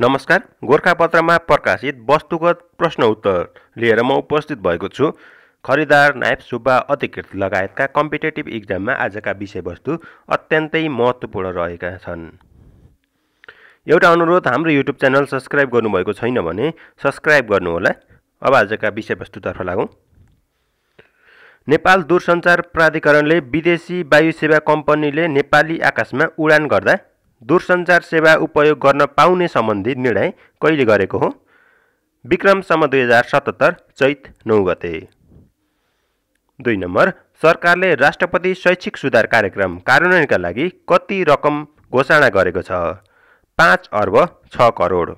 नमस्कार गोर्खापत्रमा प्रकाशित वस्तुगत प्रश्न उत्तर लिएर म उपस्थित भएको छु खरिदार नायब सुब्बा अधिकृत लगायतका कम्पिटेटिभ इक्जाममा आजका विषयवस्तु अत्यन्तै महत्त्वपूर्ण रहेका छन् एउटा अनुरोध हाम्रो युट्युब च्यानल सब्सक्राइब गर्नुभएको छैन भने सब्सक्राइब गर्नुहोला अब आजका विषयवस्तुतर्फ लागौँ नेपाल दूरसञ्चार प्राधिकरणले विदेशी वायुसेवा कम्पनीले नेपाली आकाशमा उडान गर्दा दूरसञ्चार सेवा उपयोग गर्न पाउने सम्बन्धी निर्णय कहिले गरेको हो विक्रमसम्म दुई हजार सतहत्तर चैत नौ गते दुई नम्बर सरकारले राष्ट्रपति शैक्षिक सुधार कार्यक्रम कार्यान्वयनका लागि कति रकम घोषणा गरेको छ पाँच अर्ब छ करोड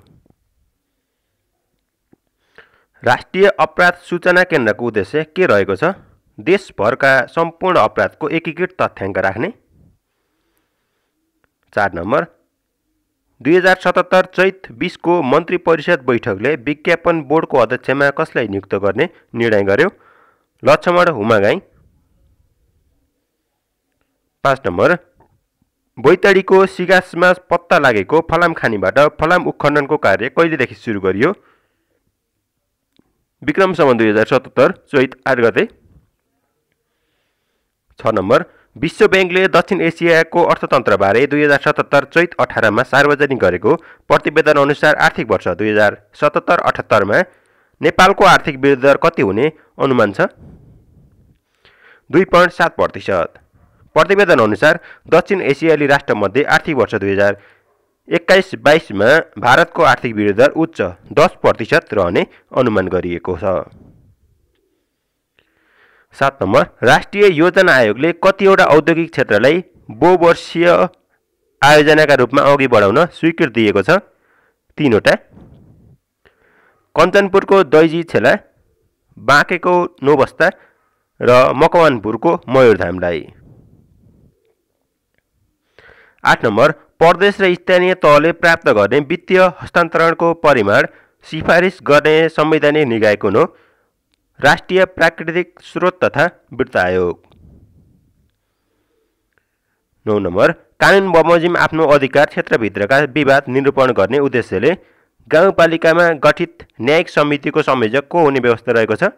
राष्ट्रिय अपराध सूचना केन्द्रको उद्देश्य के रहेको छ देशभरका सम्पूर्ण अपराधको एकीकृत तथ्याङ्क राख्ने चार नम्बर दुई हजार सतहत्तर चैत बिसको मन्त्री परिषद बैठकले विज्ञापन बोर्डको अध्यक्षमा कसलाई नियुक्त गर्ने निर्णय गर्यो लक्ष्मण हुमागाई पाँच नम्बर बैतडीको सिगासमा पत्ता लागेको फलाम खानीबाट फलाम उत्खननको कार्य कहिलेदेखि सुरु गरियो विक्रमसम्म दुई हजार सतहत्तर चैत आठ गते छ नम्बर विश्व ब्याङ्कले दक्षिण एसियाको अर्थतन्त्रबारे दुई हजार सतहत्तर चैत अठारमा सार्वजनिक गरेको प्रतिवेदन अनुसार आर्थिक वर्ष दुई हजार सतहत्तर अठहत्तरमा नेपालको आर्थिक वृद्धि दर कति हुने अनुमान छ दुई पोइन्ट सात प्रतिशत प्रतिवेदन अनुसार दक्षिण एसियाली राष्ट्रमध्ये आर्थिक वर्ष दुई हजार एक्काइस बाइसमा भारतको आर्थिक वृद्धि दर उच्च दस प्रतिशत रहने अनुमान गरिएको छ सात नम्बर राष्ट्रिय योजना आयोगले कतिवटा औद्योगिक क्षेत्रलाई बहुवर्षीय आयोजनाका रूपमा अघि बढाउन स्वीकृत दिएको छ तिनवटा कञ्चनपुरको दैजी छेला बाँकेको नोबस्ता र मकवानपुरको मयुरधामलाई आठ नम्बर प्रदेश र स्थानीय तहले प्राप्त गर्ने वित्तीय हस्तान्तरणको परिमाण सिफारिस गर्ने संवैधानिक निकायको नो राष्ट्रिय प्राकृतिक स्रोत तथा वित्त आयोग नौ नम्बर कानुन बमोजिम आफ्नो अधिकार क्षेत्रभित्रका विवाद निरूपण गर्ने उद्देश्यले गाउँपालिकामा गठित न्यायिक समितिको संयोजक को हुने व्यवस्था रहेको छ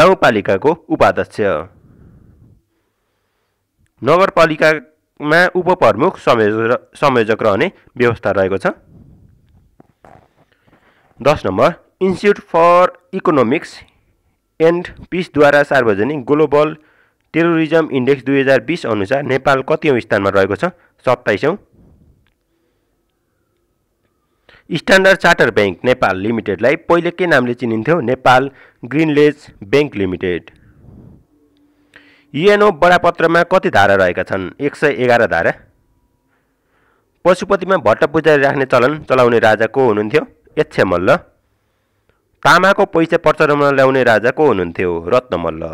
गाउँपालिकाको उपाध्यक्ष नगरपालिकामा उपप्रमुख संयोजक संयोजक रहने व्यवस्था रहेको छ दस number institute for economics and पिसद्वारा सार्वजनिक ग्लोबल टेरोरिजम इन्डेक्स दुई हजार बिस अनुसार नेपाल कतिौँ स्थानमा रहेको छ सत्ताइसौँ स्ट्यान्डर्ड चार्टर ब्याङ्क नेपाल लिमिटेडलाई पहिले के नामले चिनिन्थ्यो Nepal Grindlays Bank Limited UNO बडापत्रमा कति धारा रहेका छन् एक सय एघार धारा पशुपतिमा भट्ट पुजारी राख्ने चलन चलाउने राजा को हुनुहुन्थ्यो यक्ष मल्ल तामाको पैसा प्रचलनमा ल्याउने राजा को हुनुहुन्थ्यो रत्नमल्ल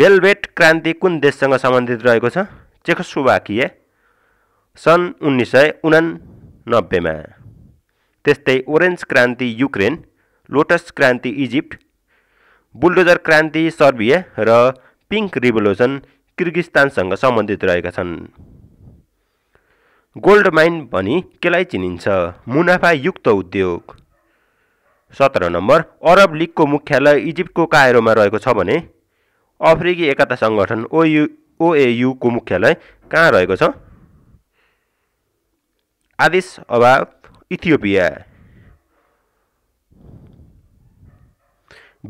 बेलबेट क्रान्ति कुन देशसँग सम्बन्धित रहेको छ चेखोस्लोभाकिया सन् उन्नाइस सय उनानब्बेमा त्यस्तै ओरेन्ज क्रान्ति युक्रेन लोटस क्रान्ति इजिप्ट बुलडोजर क्रान्ति सर्बिया र पिङ्क रिभोल्युसन किर्गिस्तानसँग सम्बन्धित रहेका छन् गोल्ड माइन भनी केलाई चिनिन्छ मुनाफायुक्त उद्योग सत्र नम्बर अरब लिगको मुख्यालय इजिप्टको कायरोमा रहेको छ भने अफ्रिकी एकता सङ्गठन ओयु ओएयुको मुख्यालय कहाँ रहेको छ आदेश अभाव इथियोपिया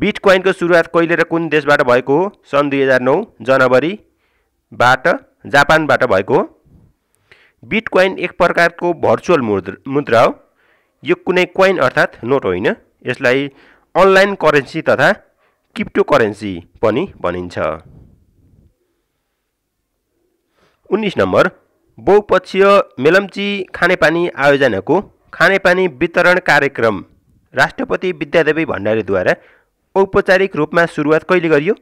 बिटकोइनको सुरुवात कहिले र कुन देशबाट भएको हो सन् दुई हजार नौ जनवरीबाट जापानबाट भएको हो बिटकोइन एक प्रकारको भर्चुअल मुद्रा हो यो कुनै कोइन अर्थात् नोट होइन यसलाई अनलाइन करेन्सी तथा क्रिप्टो करेन्सी पनि भनिन्छ उन्नाइस नम्बर बहुपक्षीय मेलम्ची खानेपानी आयोजनाको खानेपानी वितरण कार्यक्रम राष्ट्रपति विद्यादेवी भण्डारीद्वारा औपचारिक रूपमा सुरुवात कहिले गरियो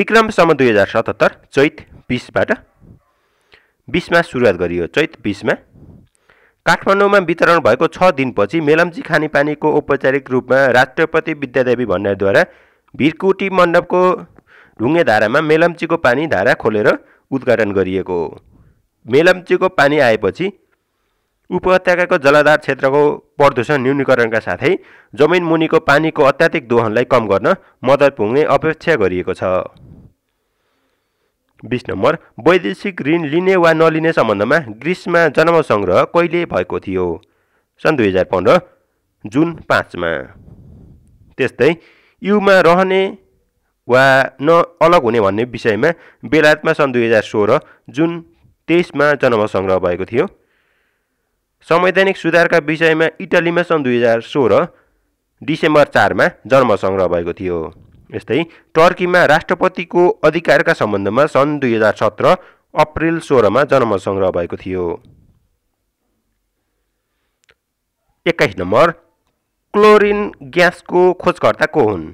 विक्रम दुई हजार सतहत्तर चैत बिसबाट बिसमा सुरुवात गरियो चैत बिसमा काठमाडौँमा वितरण भएको छ दिनपछि मेलम्ची खानेपानीको औपचारिक रूपमा राष्ट्रपति विद्यादेवी भण्डारद्वारा भिरकुटी मण्डपको ढुङ्गे धारामा मेलम्चीको पानी धारा खोलेर उद्घाटन गरिएको हो मेलम्चीको पानी आएपछि उपत्यकाको जलाधार क्षेत्रको प्रदूषण न्यूनीकरणका साथै जमिन मुनिको पानीको अत्याधिक दोहनलाई कम गर्न मद्दत पुग्ने अपेक्षा गरिएको छ बिस नम्बर वैदेशिक ऋण लिने वा नलिने सम्बन्धमा ग्रिसमा जनमसङ्ग्रह कहिले भएको थियो सन् दुई हजार पन्ध्र जुन पाँचमा त्यस्तै युमा रहने वा न अलग हुने भन्ने विषयमा बेलायतमा सन् दुई हजार सोह्र जुन तेइसमा जनमसङ्ग्रह भएको थियो संवैधानिक सुधारका विषयमा इटलीमा सन् दुई हजार सोह्र डिसेम्बर चारमा जन्मसङ्ग्रह भएको थियो यस्तै टर्कीमा राष्ट्रपतिको अधिकारका सम्बन्धमा सन् दुई हजार सत्र अप्रेल सोह्रमा जनमत सङ्ग्रह भएको थियो एक्काइस नम्बर क्लोरिन ग्यासको खोजकर्ता को हुन्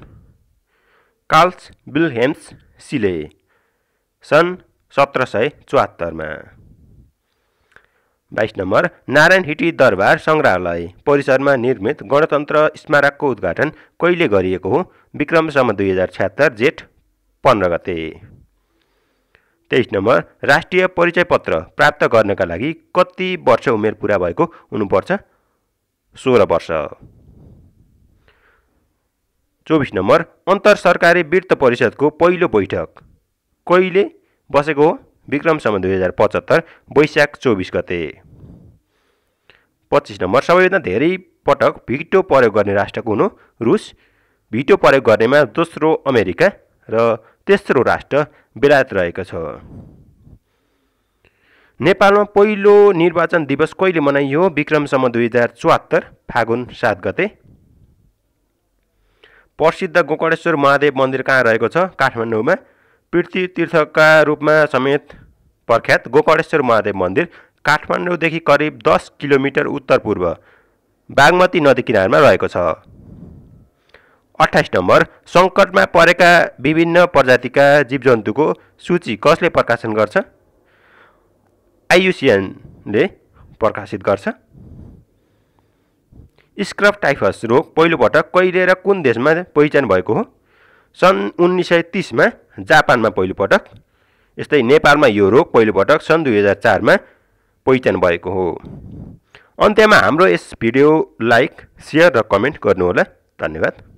कार्ल्स विल्हेम्स सिले सन् सत्र सय चौहत्तरमा बाइस नम्बर नारायण हिटी दरबार सङ्ग्रहालय परिसरमा निर्मित गणतन्त्र स्मारकको उद्घाटन कहिले गरिएको हो विक्रमसम्म दुई हजार छ्यात्तर जेठ पन्ध्र गते तेइस नम्बर राष्ट्रिय परिचय पत्र प्राप्त गर्नका लागि कति वर्ष उमेर पुरा भएको हुनुपर्छ सोह्र वर्ष चौबिस नम्बर अन्तर सरकारी वित्त परिषदको पहिलो बैठक कहिले बसेको हो विक्रमसम्म दुई हजार पचहत्तर वैशाख चौबिस गते पच्चिस नम्बर सबैभन्दा धेरै पटक भिटो प्रयोग गर्ने राष्ट्र कुन हो रुस भिटो प्रयोग गर्नेमा दोस्रो अमेरिका र तेस्रो राष्ट्र बेलायत रहेको छ नेपालमा पहिलो निर्वाचन दिवस कहिले मनाइयो विक्रमसम्म दुई हजार चौहत्तर फागुन सात गते प्रसिद्ध गोकर्णेश्वर महादेव मन्दिर कहाँ रहेको छ काठमाडौँमा पृथ्वी तीर्थका रूपमा समेत प्रख्यात गोकर्णेश्वर महादेव मन्दिर काठमाडौँदेखि करिब दस किलोमिटर उत्तर पूर्व बागमती नदी किनारमा रहेको छ अठाइस नम्बर सङ्कटमा परेका विभिन्न प्रजातिका जीवजन्तुको सूची कसले प्रकाशन गर्छ आइयुसिएनले प्रकाशित गर्छ स्क्रब टाइफस रोग पहिलोपटक कहिले र कुन देशमा पहिचान भएको हो सन् उन्नाइस सय तिसमा जापानमा पहिलोपटक यस्तै नेपालमा यो रोग पहिलोपटक सन् दुई हजार चारमा पहिचान भएको हो अन्त्यमा हाम्रो यस भिडियो लाइक सेयर र कमेन्ट गर्नुहोला धन्यवाद